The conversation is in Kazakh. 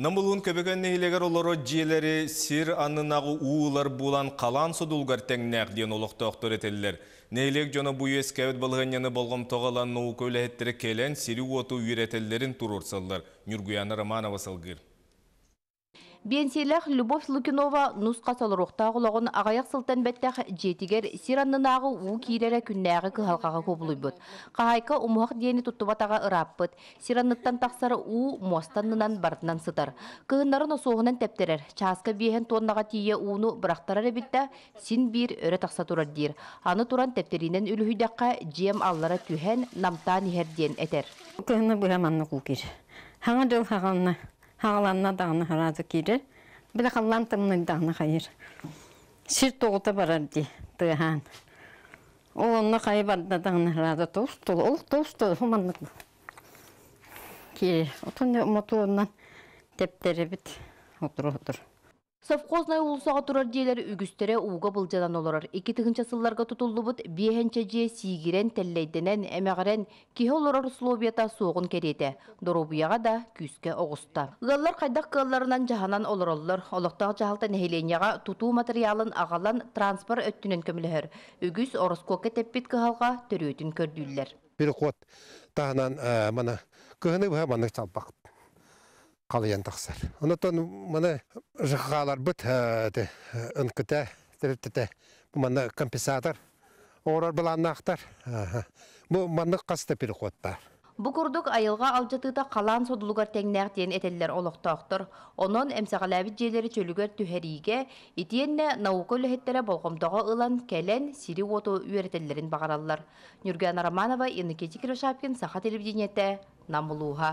Намылуын көбеген нәйлігер олары жиелері сир анынағы уылар бұлан қалан судулғар тәңнәқ ден олықты оқтыр етелілер. Нәйлік жоны бұй болған яны болғым тоғалан ноу көлі әттірі келен сири оту үйретелілерін тұрырсылдар. Нүргуяны Романова салғыр. Бенселях Любовь Лукинова нусқа солырықта ағаяқ сылтан бәттәқ жетігер сиранның ағы у кейлері күннәғі кығалғаға көбілі бұд. Қағайқа ұмуақ дені тұттыбатаға ұрап бұд. тақсары у мостаннынан бардынан сытар. Кығынларын осуғынан тәптерер. Часқы бейхен тоннаға тие уыны бұрақтарар әбітті син бір өрі тақса тұрар дейір. Аны туран тәптерінен үліхүйдәққа жем аллары түхен намтан ерден әтер. Кығыны бұраманны Хаңа хағанна. Hağlanına dağını harazı Бірақ Ол қай барда ол Совхозной улсаға тұрар дейлер үгістері уға бұлжадан олар. Екі тігінші сылларға тұтылдыбыт бейхенче же сигерен тәлләйденен әмәғірен кеге оларар словията соғын кереді. Дорубияға да күске оғысты. Ғаллар қайдақ қылларынан жаһанан оларалар. Олықтағы жағалта нәхеленияға тұту материалын ағалан транспорт өттінен көмілігір. Үгіз орыс көке тәппет қығалға түретін көрділдер. Бір қуат тағынан ә, мана қалайын тақсар. Онытон мұны жығалар бұт әді э, үнкіті, тіріптіті, мұны компенсатор, орар бұланнақтар, мұны қасты Бұ күрдік айылға алжытыда қалан содылығар тәңнәқтен әтелілер олықтақтыр. Оның әмсағаләбі желері чөлігер түхәриге, етиенне науқы лөхеттері болғымдығы ұлан кәлен сири оту үйертелерін бағаралылар. Нүрген Романова, Еннекетик Рышапкин, Сақат телевидениеті, Намылуға.